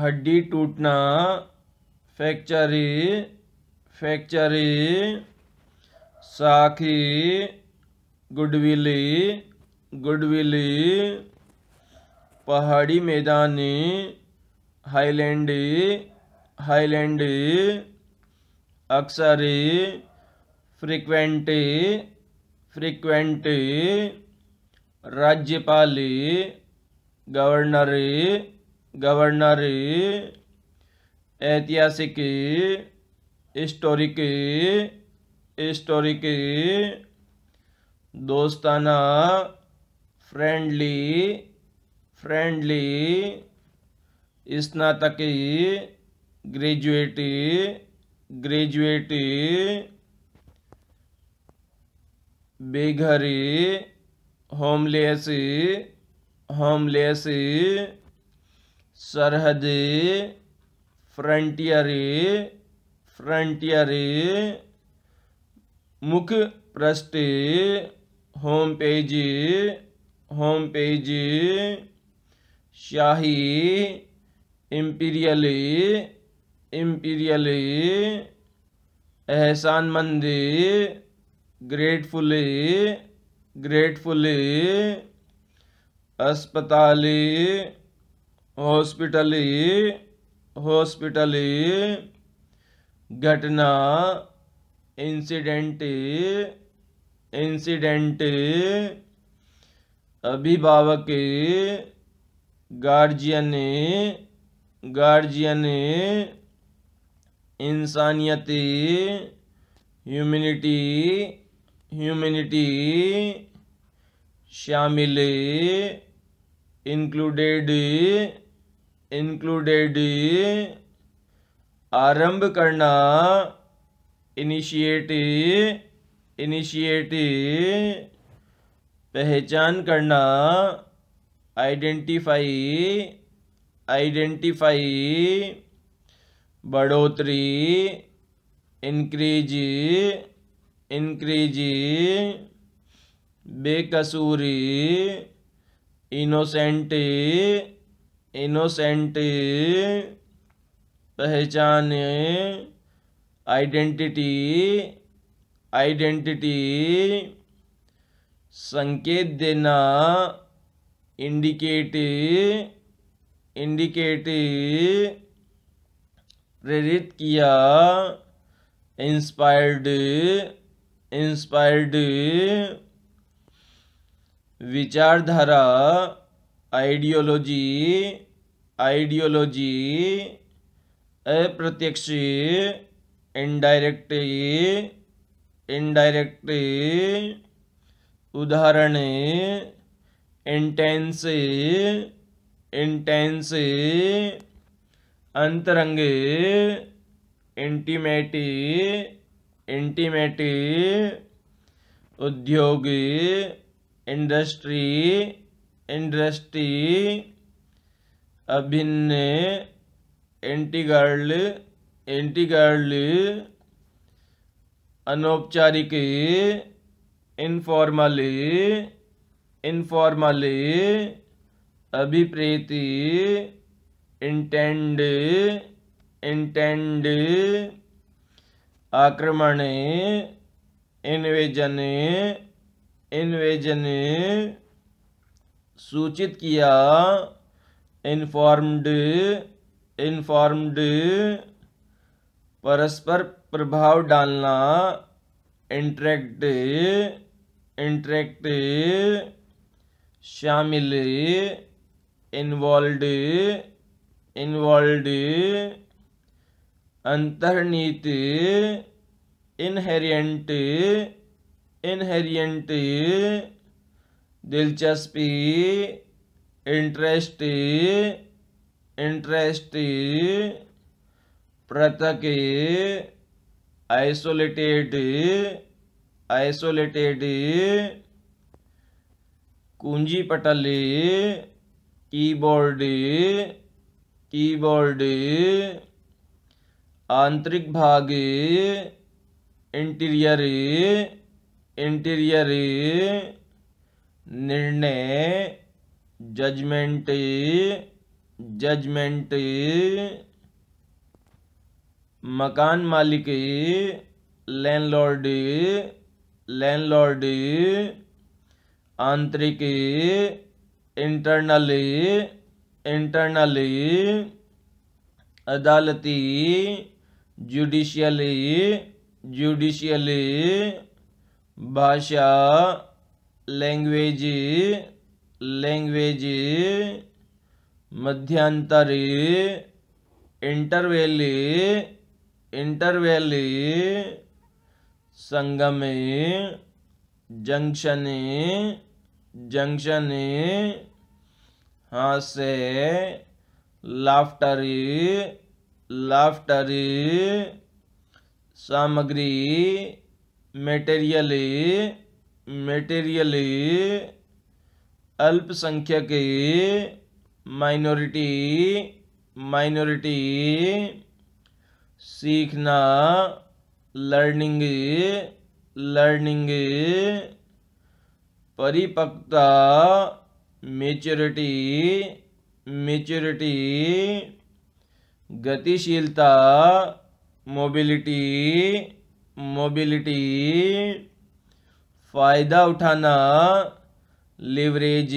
हड्डी टूटना फैक्चरी फैक्चरी साखी गुडविली गुडविली पहाड़ी मैदानी हाईलैंडी हाईलैंडी अक्सरी फ्रिक्वेंटी फ्रिक्वेंटी राज्यपाली गवर्नरी गवर्नर ऐतिहासिक हिस्टोरिक हिस्टोरिक दोस्ताना फ्रेंडली फ्रेंडली स्नातक ग्रेजुएट ग्रेजुएट बेघरी होमलेस होमलेस सरहदे फ्रंटियरे फ्रंटियरे मुख पृष्ठे होम पेज होम पेज शाही इम्पीरियल इम्पीरियल एहसान मंद ग्रेटफुल ग्रेटफुल अस्पताल हॉस्पिटली हॉस्पिटली घटना इंसिडेंट इंसिडेंट अभिभावक गार्जियन गार्जियन इंसानियत ह्यूमिनिटी ह्यूमिनिटी शामिल इंक्लूडेड इंक्लूडेड आरंभ करना इनिशिएटिव इनिशिएटिव पहचान करना आइडेंटिफाई आइडेंटिफाई बढ़ोतरी इंक्रीज इंक्रीज बेकसूरी इनोसेंट इनोसेंट पहचान आइडेंटिटी आइडेंटिटी संकेत देना इंडिकेट इंडिकेट प्रेरित किया इंस्पायर्ड इंस्पायर्ड विचारधारा आइडियोलॉजी आइडियोलॉजी अप्रत्यक्ष इनडायरेक्ट इनडायरेक्ट उदाहरण इंटेंस इंटेंस अंतरंग इंटीमेट इंटीमेट उद्योग इंडस्ट्री इंडस्ट्री अभिन्न एंटीगर्ल एंटीगर्ल अनौपचारिक इनफॉर्मली इनफॉर्मली अभिप्रेत इंटेंड इंटेंड आक्रमण इन्वेजन इन्वेजन सूचित किया इन्फॉर्म्ड इन्फॉर्म्ड परस्पर प्रभाव डालना इंटरेक्ट इंटरेक्ट शामिल इन्वॉल्व इन्वॉल्व अंतर्नीत इनहेरियंट इनहेरियंट दिलचस्पी इंटरेस्ट इंटरेस्ट पृथक आइसोलेटेड आइसोलेटेड कुंजी पटली कीबोर्ड कीबोर्ड आंतरिक भाग इंटीरियर इंटीरियर निर्णय जजमेंट जजमेंट मकान मालिक लैंडलॉर्ड लैंडलॉर्ड आंतरिक इंटरनल इंटरनल अदालती जुडिशियल जुडिशियल भाषा लैंग्वेज लैंग्वेज मध्यांतर इंटरवेल इंटरवेल संगम जंक्शन जंक्शन हाँ से लाफ्टर लाफ्टर सामग्री मटेरियल मेटेरियली अल्पसंख्यक माइनॉरिटी माइनॉरिटी सीखना लर्निंग लर्निंग परिपक्वता मेच्योरिटी मेच्योरिटी गतिशीलता मोबिलिटी मोबिलिटी फायदा उठाना लिवरेज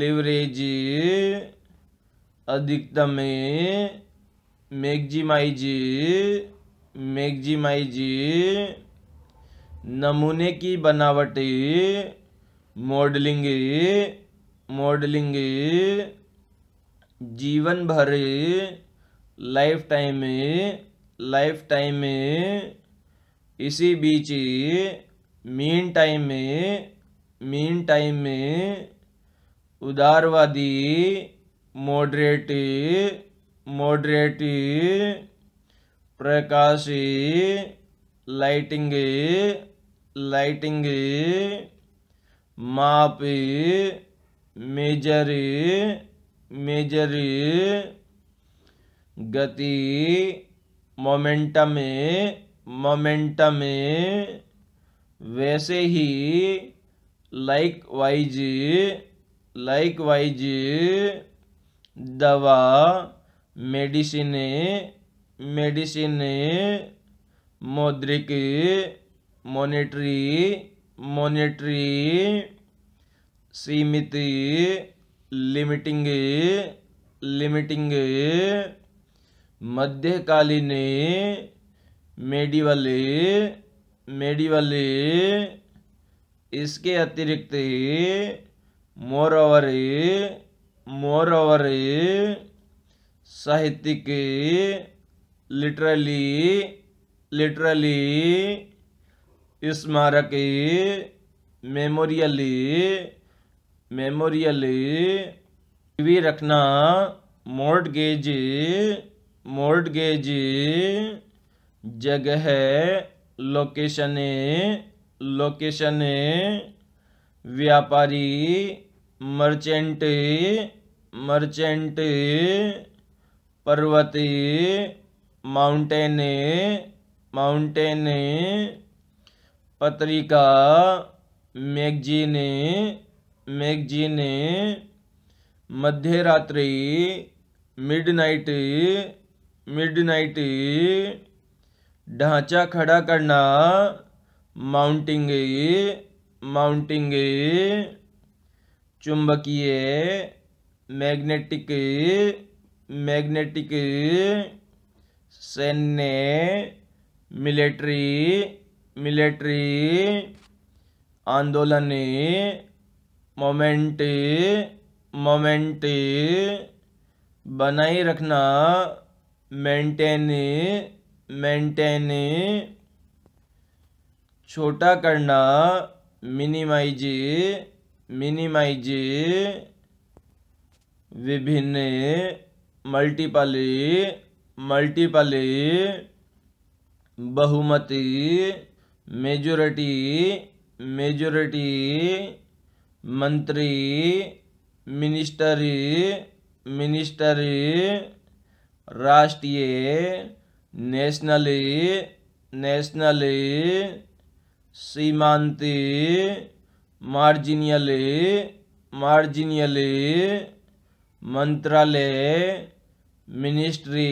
लिवरेज अधिकतम मैगजिमाइज मैगजिमाइज नमूने की बनावट मॉडलिंग मॉडलिंग जीवन भर लाइफ टाइम लाइफ टाइम इसी बीच मीन टाइम में मीन टाइम में उदारवादी मॉडरेट मॉडरेट प्रकाशी लाइटिंग लाइटिंग माप मेजर मेजर गति मोमेंटम मोमेंटम वैसे ही लाइक वाइज लाइक वाइज दवा मेडिसिन मेडिसिन मौद्रिक मोनिट्री मोनिट्री सीमित लिमिटिंग लिमिटिंग मध्यकालीन मेडिवल मेडिवल इसके अतिरिक्त ही मोर ओवर मोर ओवर साहित्यिक लिटरली लिटरली स्मारक मेमोरियल मेमोरियल भी रखना मोर्डगेज मोर्डगेज जगह लोकेशने लोकेशने व्यापारी मर्चेंट मर्चेंट पर्वत माउंटेन माउंटेन पत्रिका मैगजीन मैगजीन मध्यरात्रि मिडनाइट मिडनाइट ढांचा खड़ा करना माउंटिंग माउंटिंग चुंबकीय मैग्नेटिक मैग्नेटिक सैन्य मिलिट्री मिलिट्री आंदोलन मोमेंट मोमेंट बनाए रखना मेंटेन मेंटेने छोटा करना मिनिमाइजे मिनिमाइज विभिन्न मल्टीपले मल्टीपले बहुमती मेजोरिटी मेजोरिटी मंत्री मिनिस्टरी मिनिस्टरी राष्ट्रीय नेशनली नेशनली सीमांती मार्जिनियली मार्जिनियली मंत्रालय मिनिस्ट्री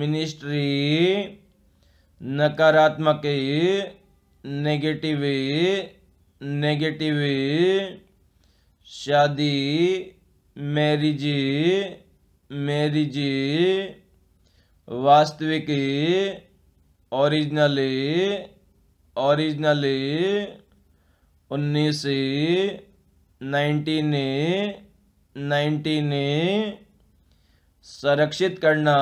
मिनिस्ट्री नकारात्मक नेगेटिव नेगेटिव शादी मैरिज मैरिज वास्तविक ओरिजिनली ओरिजिनली उन्नीस नाइन्टीन नाइनटीन संरक्षित करना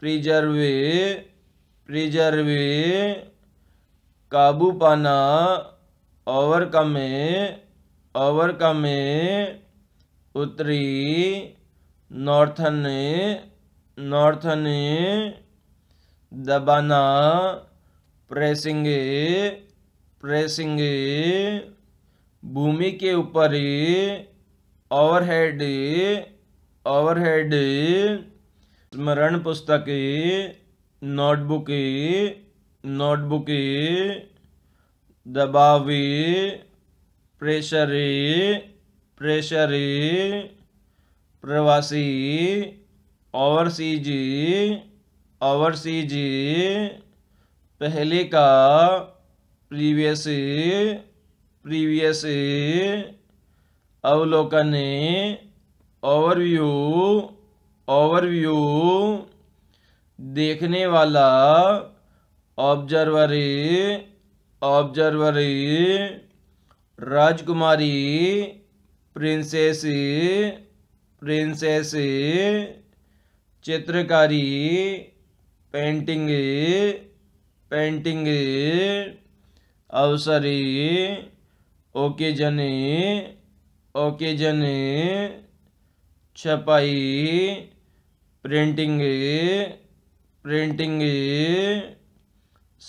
प्रिजर्व प्रिजर्व काबू पाना ओवरकम ओवरकम उत्तरी नॉर्थन नॉर्थने दबाना प्रेसिंग प्रेसिंग भूमि के ऊपर ओवरहेड ओवरहेड स्मरण पुस्तक नोटबुक नोटबुक दबाव प्रेशर प्रेशर प्रवासी ओवरसीज ओवरसीज पहले का प्रीवियस प्रीवियस अवलोकन ओवरव्यू ओवरव्यू देखने वाला ऑब्जर्वर ऑब्जर्वर राजकुमारी प्रिंसेस प्रिंसेस चित्रकारी पेंटिंग पेंटिंग अवसरी ओकेजन ओकेजन छपाई प्रिंटिंग प्रिंटिंग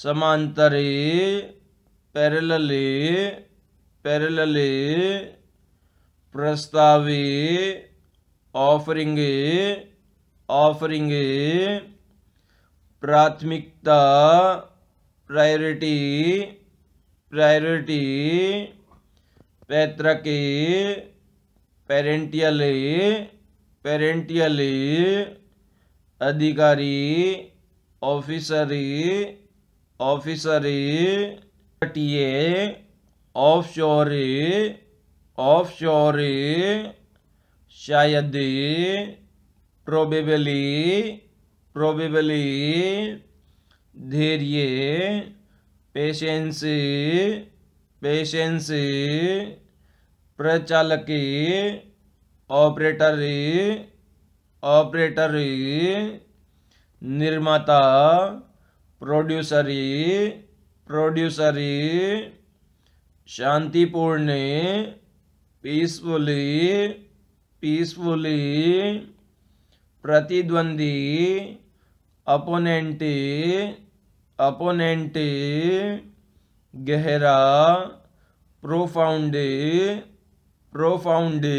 समांतर पैरेलल पैरेलल प्रस्तावी ऑफरिंग ऑफरिंगे प्राथमिकता प्रायोरिटी प्रायोरिटी के पेरेंटियल पेरेंटियल अधिकारी ऑफिसरी ऑफिसरी ऑफ तटीय ऑफ शोरी शायद probably probably धैर्य patience patience प्रचालक operator operator निर्माता producer producer शांतिपूर्ण पीसफुली पीसफुली प्रतिद्वंदी अपोनेंटी अपोनेंटी गहरा प्रोफाउंडी प्रोफाउंडी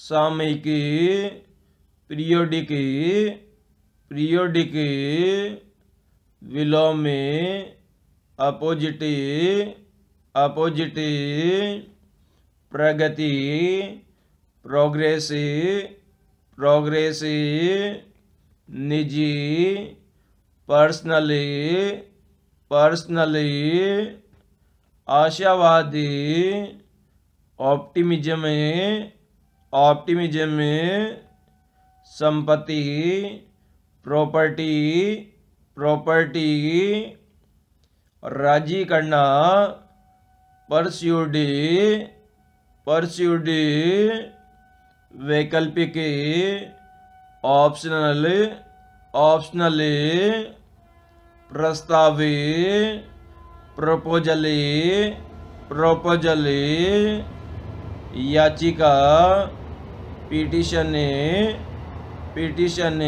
सामयिकी पीरियोडिकी पीरियोडिकी विलोमी अपोजिटी अपोजिटी प्रगति प्रोग्रेसिव प्रोग्रेसी निजी पर्सनली पर्सनली आशावादी ऑप्टिमिज्म ऑप्टिमिज्म संपत्ति प्रॉपर्टी प्रॉपर्टी राजी करना परस्यूडी परस्यूडी वैकल्पिक ऑप्शनल ऑप्शनल प्रस्ताव प्रपोजल प्रपोजल याचिका पिटिशन पिटिशन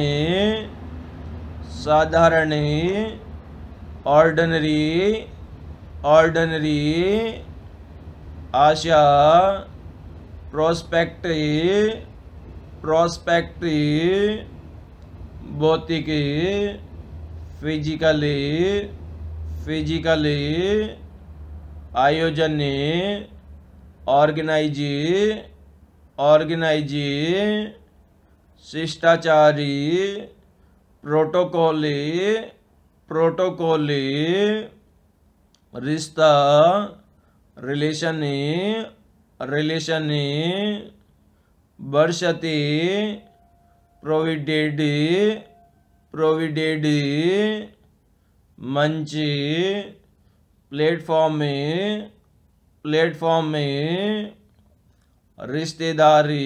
साधारण ऑर्डनरी ऑर्डनरी आशा प्रोस्पेक्ट्री प्रोस्पेक्ट्री भौतिकी फिजिकली फिजिकली आयोजन ऑर्गेनाइजी ऑर्गेनाइजी शिष्टाचारी प्रोटोकॉली प्रोटोकॉली रिश्ता relation relation varshati provided provided मंच प्लेटफॉर्म में प्लेटफॉर्म रिश्तेदारी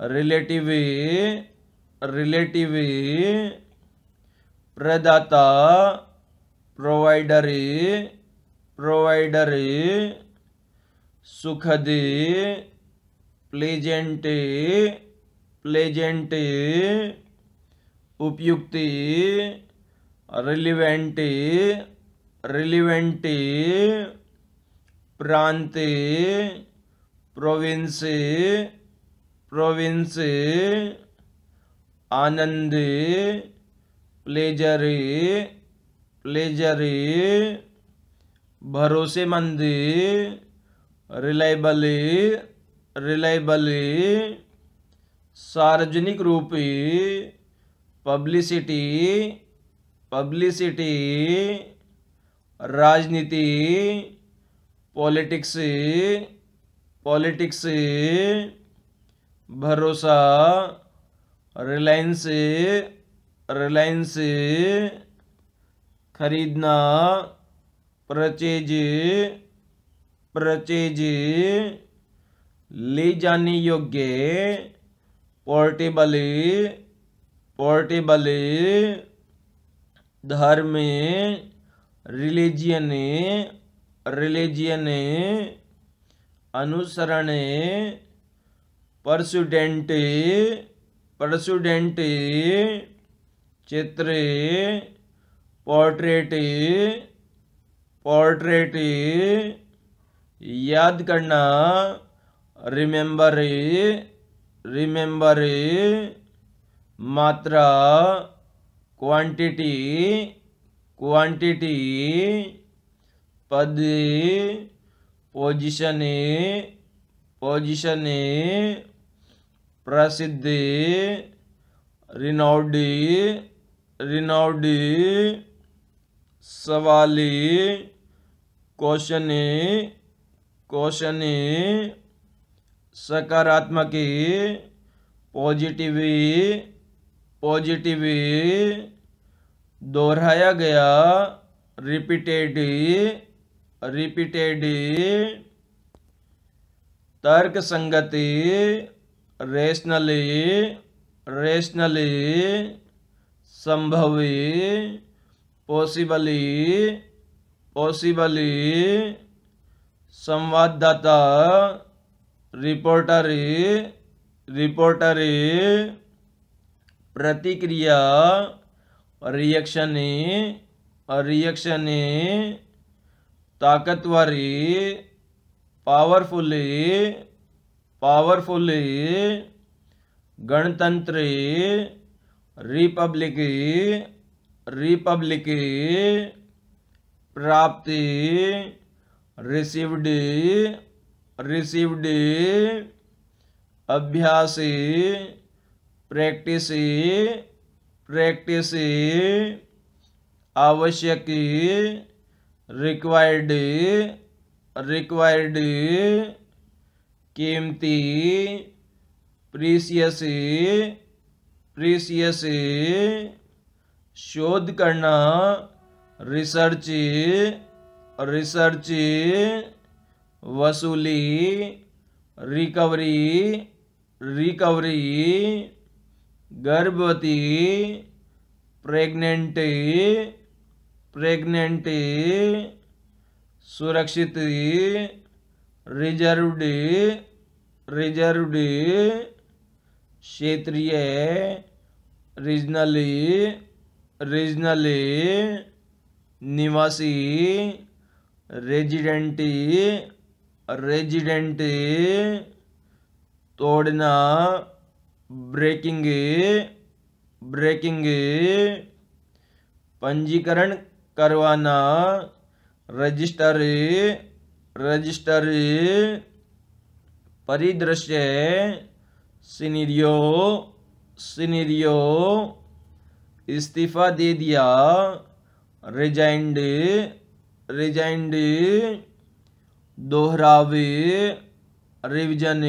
रिलेटिव रिलेटिव प्रदाता प्रोवाइडर प्रोवाइडर सुखद प्लेजेंट प्लेजेंट उपयुक्त रिलिवेंट रिलिवेंट प्रांत प्रोविंस प्रोविंस आनंद प्लेजर प्लेजर भरोसेमंद रिलायबली रिलायबली सार्वजनिक रूपी पब्लिसिटी पब्लिसिटी राजनीति पॉलिटिक्स पॉलिटिक्स भरोसा रिलायंस रिलायंस खरीदना परचेज प्रचेज ली जाने योग्य पोर्टेबल पोर्टेबल धर्म रिलीजियन रिलीजियन अनुसरण परसुडेंट परसुडेंट चित्र पोर्ट्रेट पोर्ट्रेट, पोर्ट्रेट याद करना रिमेंबर रिमेंबर मात्रा क्वांटिटी क्वांटिटी पद पोजिशन पोजिशन प्रसिद्धि रिनौडी रिनौडी सवाली क्वेश्चन क्वेश्चन सकारात्मकी पॉजिटिव पॉजिटिव दोहराया गया रिपीटेड रिपीटेड तर्क संगति रेशनली रेशनली संभवी पॉसिबली पॉसिबली संवाददाता रिपोर्टरी रिपोर्टरी प्रतिक्रिया रिएक्शनी रिएक्शनी ताकतवरी पावरफुली पावरफुली गणतंत्री रिपब्लिकी रिपब्लिकी प्राप्ति received received अभ्यास प्रैक्टिस प्रैक्टिस आवश्यक रिक्वायर्ड रिक्वायर्ड कीमती प्रीसियस प्रीसियस शोध करना रिसर्च रिसर्च वसूली रिकवरी रिकवरी गर्भवती प्रेग्नेंट प्रेग्नेंट सुरक्षित रिजर्वड रिजर्वड क्षेत्रीय रीजनली रीजनली निवासी रेजिडेंटी रेजिडेंटी तोड़ना ब्रेकिंग ब्रेकिंग पंजीकरण करवाना रजिस्टर रजिस्टर परिदृश्य सिनेरियो सिनेरियो इस्तीफा दे दिया रिजाइंड रिजाइंड दोहरावे रिविजन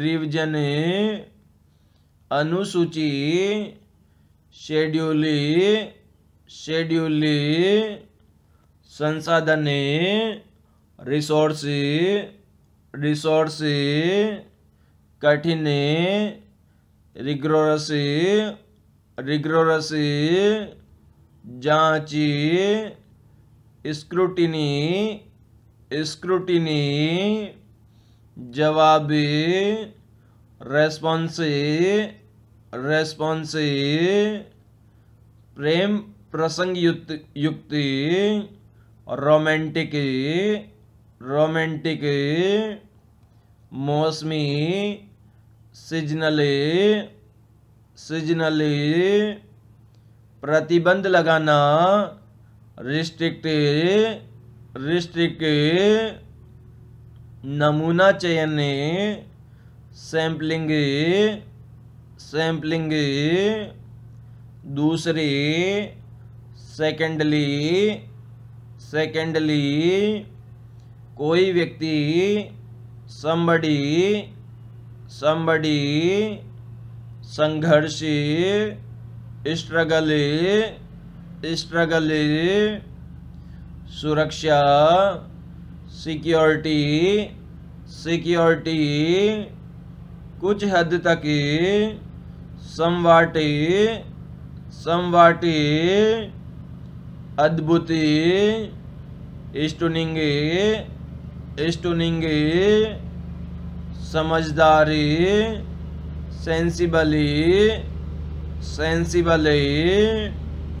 रिविजन अनुसूची शेड्यूली शेड्यूली संसाधने रिसोर्स रिसोर्स कठिन रिग्रोरसी रिग्रोरसी जांची स्क्रूटिनी स्क्रूटिनी जवाबी रेस्पॉन्सी रेस्पॉन्सी प्रेम प्रसंग युक्ति युक्ति रोमेंटिक रोमेंटिक मौसमी सीजनली सीजनली प्रतिबंध लगाना रिस्ट्रिक्ट रिस्ट्रिक्ट नमूना चयन सैम्पलिंग सैम्पलिंग दूसरी सेकेंडली सेकेंडली कोई व्यक्ति संबड़ी संबड़ी संघर्ष स्ट्रगल स्ट्रगल सुरक्षा सिक्योरिटी सिक्योरिटी कुछ हद तक समवाटी समवाटी अद्भुत स्टूनिंग स्टूनिंग समझदारी सेंसिबली सेंसिबली